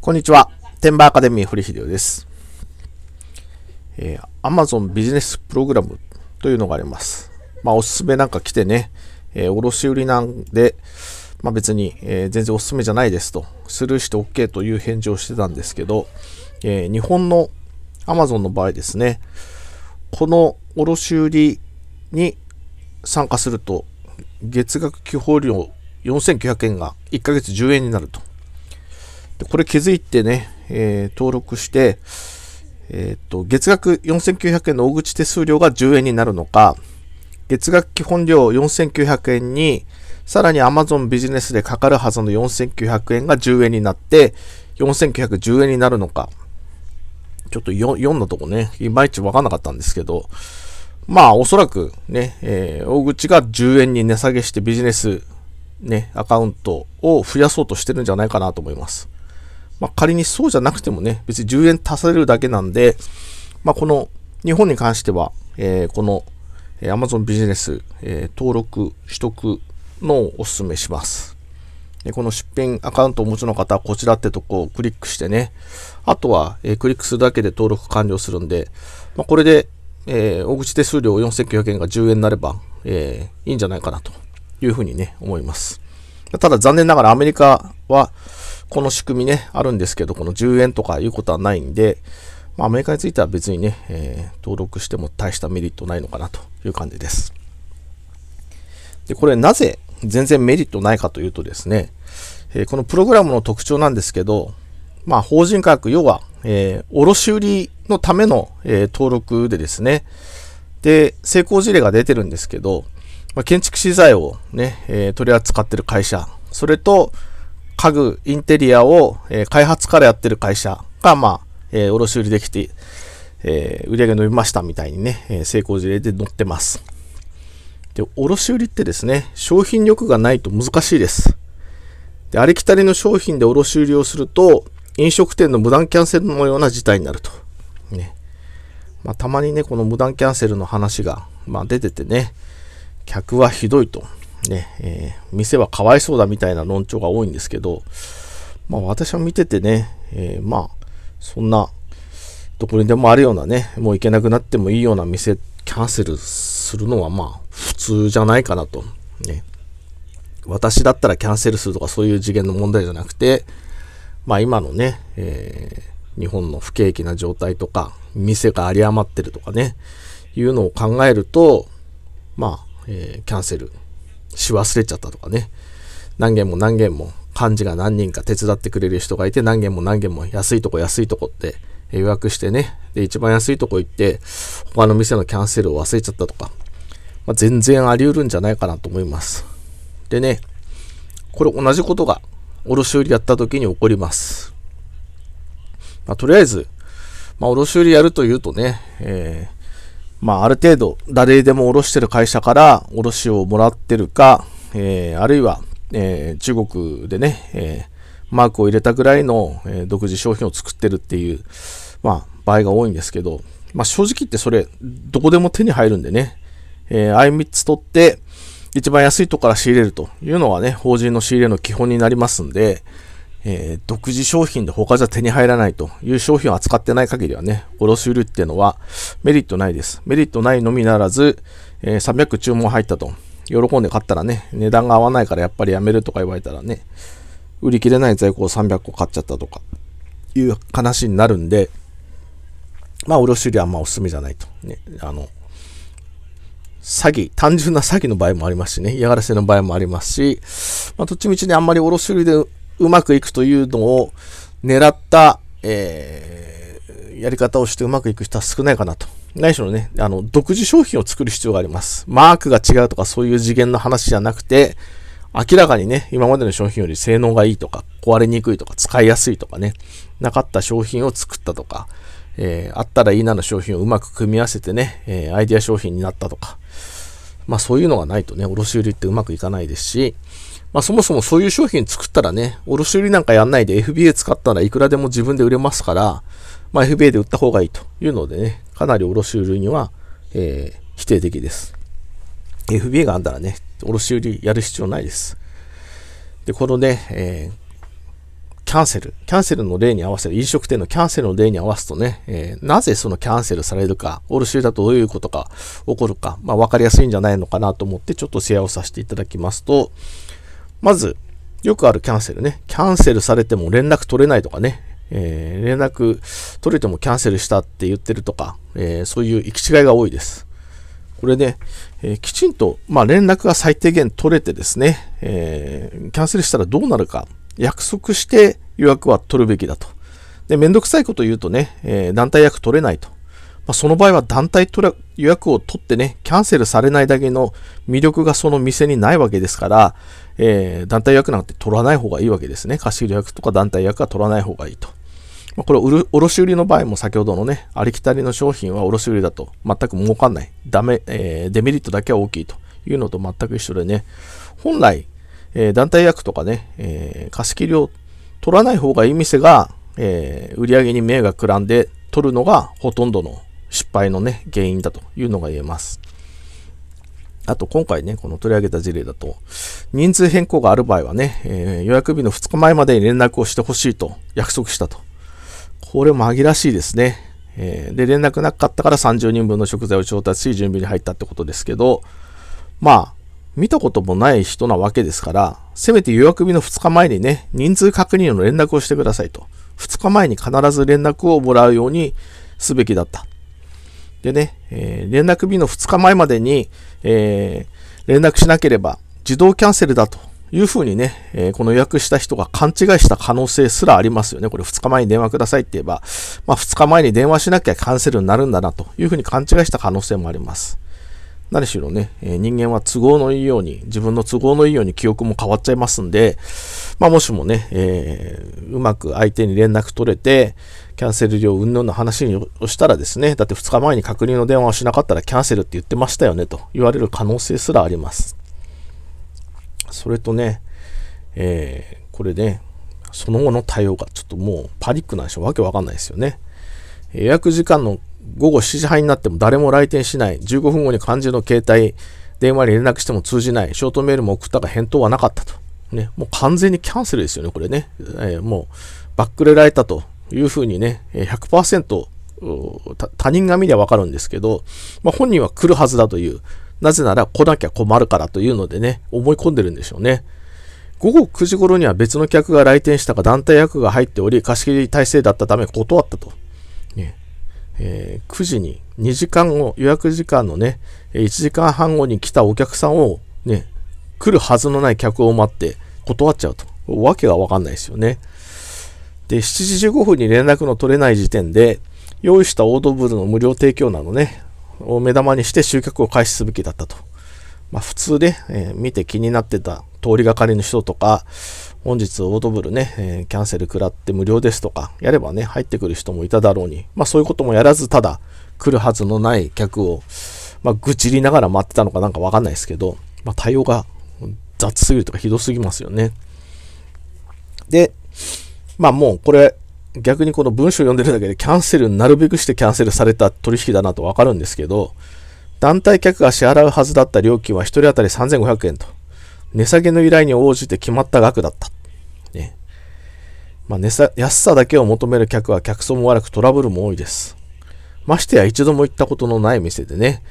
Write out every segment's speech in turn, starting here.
こんにちは。テンバーアカデミー堀秀夫です。えー、Amazon ビジネスプログラムというのがあります。まあ、おすすめなんか来てね、えー、卸売なんで、まあ、別に、えー、全然おすすめじゃないですと、スルーして OK という返事をしてたんですけど、えー、日本の Amazon の場合ですね、この卸売に参加すると、月額基本料4900円が1ヶ月10円になると。でこれ気づいてね、えー、登録して、えー、と、月額4900円の大口手数料が10円になるのか、月額基本料4900円に、さらに Amazon ビジネスでかかるはずの4900円が10円になって、4910円になるのか。ちょっと 4, 4のとこね、いまいちわかんなかったんですけど、まあおそらくね、えー、大口が10円に値下げしてビジネスね、アカウントを増やそうとしてるんじゃないかなと思います。まあ、仮にそうじゃなくてもね、別に10円足されるだけなんで、まあ、この日本に関しては、えー、この、Amazon ビジネス、えー、登録取得のをお勧めします。この出品アカウントをお持ちの方はこちらってとこをクリックしてね、あとは、えー、クリックするだけで登録完了するんで、まあ、これで、えー、大口手数料4900円が10円になれば、えー、いいんじゃないかなというふうにね、思います。ただ残念ながらアメリカはこの仕組みね、あるんですけど、この10円とかいうことはないんで、まあ、アメリカについては別にね、えー、登録しても大したメリットないのかなという感じです。で、これなぜ全然メリットないかというとですね、えー、このプログラムの特徴なんですけど、まあ、法人価格、要は、えー、卸売のための、え登録でですね、で、成功事例が出てるんですけど、まあ、建築資材をね、えー、取り扱ってる会社、それと家具、インテリアを、えー、開発からやってる会社が、まあ、えー、卸売できて、えー、売り上げ伸びましたみたいにね、え成功事例で載ってます。で、卸売ってですね、商品力がないと難しいです。で、ありきたりの商品で卸売をすると、飲食店の無断キャンセルのような事態になると。ね。まあ、たまにね、この無断キャンセルの話が、まあ、出ててね、客はひどいと。ね、えー、店はかわいそうだみたいな論調が多いんですけど、まあ私は見ててね、えー、まあ、そんな、どこにでもあるようなね、もう行けなくなってもいいような店、キャンセルするのはまあ、普通じゃないかなと。ね。私だったらキャンセルするとかそういう次元の問題じゃなくて、まあ今のね、えー、日本の不景気な状態とか、店が有り余ってるとかね、いうのを考えると、まあ、えー、キャンセルし忘れちゃったとかね。何件も何件も幹事が何人か手伝ってくれる人がいて何件も何件も安いとこ安いとこって予約してね。で、一番安いとこ行って他の店のキャンセルを忘れちゃったとか。まあ、全然あり得るんじゃないかなと思います。でね、これ同じことが卸売やった時に起こります。まあ、とりあえず、まあ、卸売やるというとね、えーまあ、ある程度、誰でも卸してる会社から卸をもらってるか、えー、あるいは、えー、中国でね、えー、マークを入れたぐらいの、え独自商品を作ってるっていう、まあ、場合が多いんですけど、まあ、正直言ってそれ、どこでも手に入るんでね、えー、あいみつ取って、一番安いとこから仕入れるというのはね、法人の仕入れの基本になりますんで、えー、独自商品で他じゃ手に入らないという商品を扱ってない限りはね、卸売るっていうのはメリットないです。メリットないのみならず、えー、300注文入ったと。喜んで買ったらね、値段が合わないからやっぱりやめるとか言われたらね、売り切れない在庫を300個買っちゃったとかいう話になるんで、まあ、卸売りはあんまおすすめじゃないと。ね、あの、詐欺、単純な詐欺の場合もありますしね、嫌がらせの場合もありますし、まあ、どっちみちね、あんまり卸売りでうまくいくというのを狙った、えー、やり方をしてうまくいく人は少ないかなと。ないしね、あの、独自商品を作る必要があります。マークが違うとかそういう次元の話じゃなくて、明らかにね、今までの商品より性能がいいとか、壊れにくいとか、使いやすいとかね、なかった商品を作ったとか、えー、あったらいいなの商品をうまく組み合わせてね、えー、アイデア商品になったとか、まあそういうのがないとね、卸売ってうまくいかないですし、まあ、そもそもそういう商品作ったらね、卸売なんかやんないで FBA 使ったらいくらでも自分で売れますから、まあ、FBA で売った方がいいというのでね、かなり卸売には、えー、否定的です。FBA があんだらね、卸売やる必要ないです。で、このね、えー、キャンセル。キャンセルの例に合わせる、飲食店のキャンセルの例に合わすとね、えー、なぜそのキャンセルされるか、卸売だとどういうことが起こるか、まあ、わかりやすいんじゃないのかなと思って、ちょっとシェアをさせていただきますと、まず、よくあるキャンセルね。キャンセルされても連絡取れないとかね。えー、連絡取れてもキャンセルしたって言ってるとか、えー、そういう行き違いが多いです。これね、えー、きちんと、まあ、連絡が最低限取れてですね、えー、キャンセルしたらどうなるか、約束して予約は取るべきだと。で、めんどくさいこと言うとね、えー、団体役取れないと。まあ、その場合は団体予約を取ってね、キャンセルされないだけの魅力がその店にないわけですから、えー、団体予約なんて取らない方がいいわけですね。貸し売り予約とか団体予約は取らない方がいいと。まあ、これ卸売りの場合も先ほどのね、ありきたりの商品は卸売りだと全く儲かんない。ダメ、えー、デメリットだけは大きいというのと全く一緒でね、本来、えー、団体予約とかね、えー、貸し切りを取らない方がいい店が、えー、売り上げに目がくらんで取るのがほとんどの失敗のね、原因だというのが言えます。あと今回ね、この取り上げた事例だと、人数変更がある場合はね、えー、予約日の2日前までに連絡をしてほしいと約束したと。これ紛らわしいですね。えー、で、連絡なかったから30人分の食材を調達し、準備に入ったってことですけど、まあ、見たこともない人なわけですから、せめて予約日の2日前にね、人数確認の連絡をしてくださいと。2日前に必ず連絡をもらうようにすべきだったでね、えー、連絡日の2日前までに、えー、連絡しなければ自動キャンセルだというふうにね、えー、この予約した人が勘違いした可能性すらありますよね。これ2日前に電話くださいって言えば、まあ、2日前に電話しなきゃキャンセルになるんだなというふうに勘違いした可能性もあります。何しろね、え人間は都合のいいように、自分の都合のいいように記憶も変わっちゃいますんで、まあ、もしもね、えー、うまく相手に連絡取れて、キャンセル料云々の話をしたらですね、だって2日前に確認の電話をしなかったらキャンセルって言ってましたよねと言われる可能性すらあります。それとね、えー、これね、その後の対応がちょっともうパニックなんでしょう。わけわかんないですよね。予約時間の午後7時半になっても誰も来店しない、15分後に漢字の携帯、電話に連絡しても通じない、ショートメールも送ったが返答はなかったと。ね、もう完全にキャンセルですよね、これね。えー、もう、バックレられたというふうにね、100%他人が見りゃわかるんですけど、まあ、本人は来るはずだという、なぜなら来なきゃ困るからというのでね、思い込んでるんでしょうね。午後9時頃には別の客が来店したが団体役が入っており、貸し切り体制だったため断ったと。えー、9時に2時間後、予約時間のね、1時間半後に来たお客さんをね、来るはずのない客を待って断っちゃうと。わけがわかんないですよね。で、7時15分に連絡の取れない時点で、用意したオードブルの無料提供などね、を目玉にして集客を開始すべきだったと。まあ普通で、えー、見て気になってた通りがかりの人とか、本日オードブルね、えー、キャンセル食らって無料ですとか、やればね、入ってくる人もいただろうに、まあそういうこともやらず、ただ来るはずのない客を、まあ愚痴りながら待ってたのかなんかわかんないですけど、まあ対応が雑すぎるとかひどすぎますよね。で、まあもうこれ、逆にこの文章読んでるだけでキャンセル、なるべくしてキャンセルされた取引だなとわかるんですけど、団体客が支払うはずだった料金は1人当たり3500円と、値下げの依頼に応じて決まった額だった。まあ、安さだけを求める客は客層も悪くトラブルも多いです。ましてや一度も行ったことのない店でね、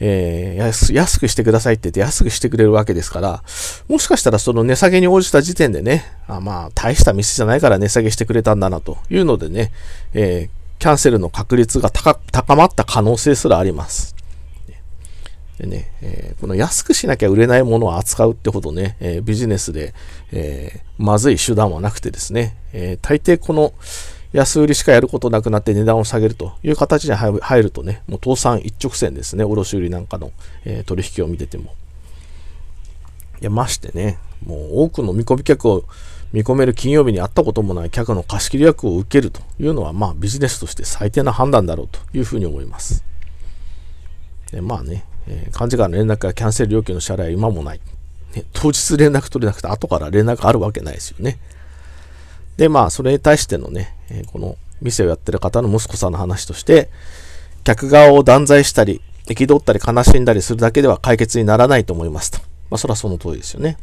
えー、安くしてくださいって言って安くしてくれるわけですから、もしかしたらその値下げに応じた時点でね、あまあ大した店じゃないから値下げしてくれたんだなというのでね、えー、キャンセルの確率が高まった可能性すらあります。でね、えー、この安くしなきゃ売れないものを扱うってほどね、えー、ビジネスで、えー、まずい手段はなくてですね、え大抵この安売りしかやることなくなって値段を下げるという形に入るとね、もう倒産一直線ですね、卸売なんかの、え取引を見てても。いや、ましてね、もう多くの見込み客を見込める金曜日に会ったこともない客の貸切役を受けるというのは、まあビジネスとして最低な判断だろうというふうに思います。でまあね、えー、幹事からの連絡やキャンセル料金の支払いは今もない、ね。当日連絡取れなくて、後から連絡あるわけないですよね。で、まあ、それに対してのね、えー、この店をやってる方の息子さんの話として、客側を断罪したり、憤ったり悲しんだりするだけでは解決にならないと思いますと。まあ、それはその通りですよね。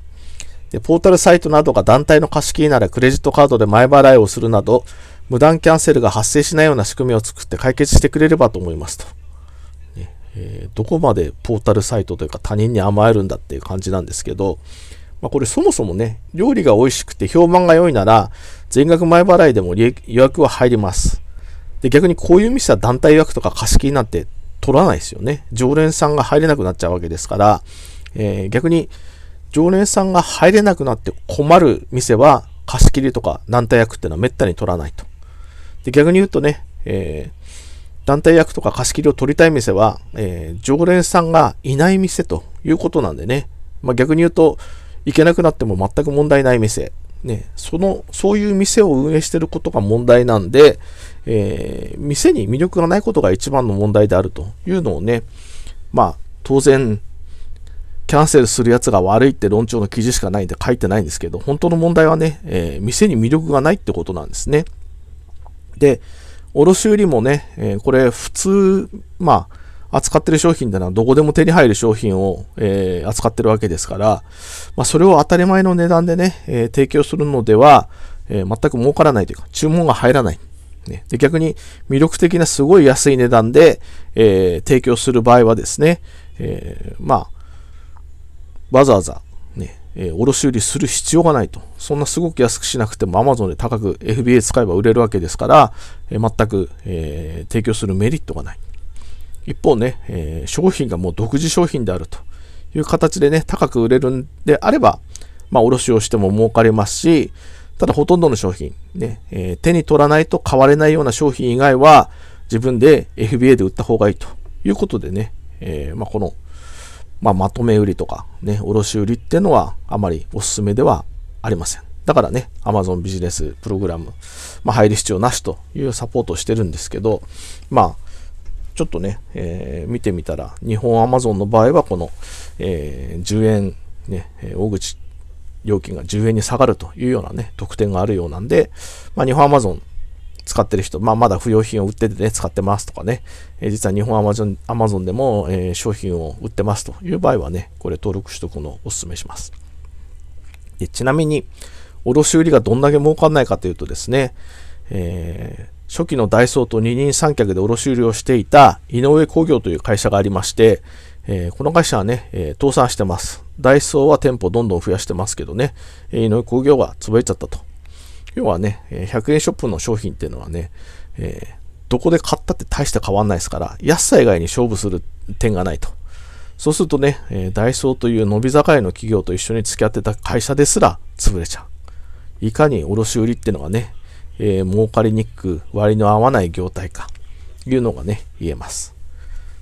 で、ポータルサイトなどが団体の貸し切りならクレジットカードで前払いをするなど、無断キャンセルが発生しないような仕組みを作って解決してくれればと思いますと。えー、どこまでポータルサイトというか他人に甘えるんだっていう感じなんですけど、まあ、これそもそもね、料理が美味しくて評判が良いなら、全額前払いでも予約は入ります。で、逆にこういう店は団体予約とか貸し切りなんて取らないですよね。常連さんが入れなくなっちゃうわけですから、えー、逆に常連さんが入れなくなって困る店は貸し切りとか団体役っていうのはめったに取らないと。で、逆に言うとね、えー、団体役とか貸し切りを取りたい店は、えー、常連さんがいない店ということなんでね、まあ、逆に言うと、行けなくなっても全く問題ない店、ね、その、そういう店を運営してることが問題なんで、えー、店に魅力がないことが一番の問題であるというのをね、まあ、当然、キャンセルするやつが悪いって論調の記事しかないんで書いてないんですけど、本当の問題はね、えー、店に魅力がないってことなんですね。で、卸売もね、えー、これ普通、まあ、扱ってる商品だな、どこでも手に入る商品を、えー、扱ってるわけですから、まあ、それを当たり前の値段でね、えー、提供するのでは、え全く儲からないというか、注文が入らない。ね、で逆に魅力的なすごい安い値段で、え提供する場合はですね、えまあ、わざわざえー、卸売する必要がないと。そんなすごく安くしなくても Amazon で高く FBA 使えば売れるわけですから、えー、全く、えー、提供するメリットがない。一方ね、え商品がもう独自商品であるという形でね、高く売れるんであれば、まあ、卸をしても儲かりますし、ただほとんどの商品、ね、え手に取らないと買われないような商品以外は、自分で FBA で売った方がいいということでね、えまあ、このまあ、まとめ売りとか、ね、卸売りっていうのはあまりおすすめではありません。だからね、Amazon ビジネスプログラム、まあ、入る必要なしというサポートをしてるんですけど、まあ、ちょっとね、えー、見てみたら、日本 Amazon の場合は、この、えー、10円、ね、大口料金が10円に下がるというようなね、特典があるようなんで、まあ、日本 Amazon 使ってる人、まあ、まだ不要品を売ってて、ね、使ってますとかね、えー、実は日本アマゾンアマゾンでも、えー、商品を売ってますという場合はね、これ登録しとくのをお勧めします。でちなみに、卸売がどんだけ儲かんないかというとですね、えー、初期のダイソーと二人三脚で卸売をしていた井上工業という会社がありまして、えー、この会社はね、えー、倒産してます。ダイソーは店舗どんどん増やしてますけどね、井上工業が潰れちゃったと。要はね、100円ショップの商品っていうのはね、えー、どこで買ったって大して変わんないですから、安さ以外に勝負する点がないと。そうするとね、えダイソーという伸び盛りの企業と一緒に付き合ってた会社ですら潰れちゃう。いかに卸売っていうのがね、えー、儲かりにくく割の合わない業態か、いうのがね、言えます。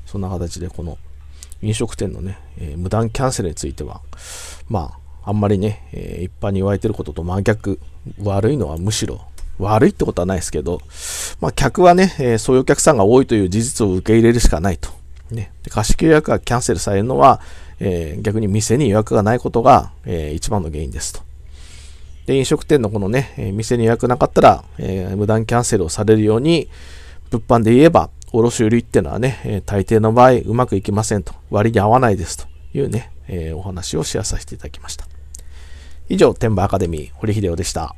そんな形でこの飲食店のね、えー、無断キャンセルについては、まあ、あんまりね、えー、一般に言われてることと真逆悪いのはむしろ悪いってことはないですけど、まあ、客はね、えー、そういうお客さんが多いという事実を受け入れるしかないと。ね、で貸し契約がキャンセルされるのは、えー、逆に店に予約がないことが、えー、一番の原因ですと。で、飲食店のこのね、え店に予約なかったら、え無断キャンセルをされるように、物販で言えば、卸売りっていうのはね、え大抵の場合、うまくいきませんと。割に合わないですというね、えお話をシェアさせていただきました。以上、天馬アカデミー、堀秀夫でした。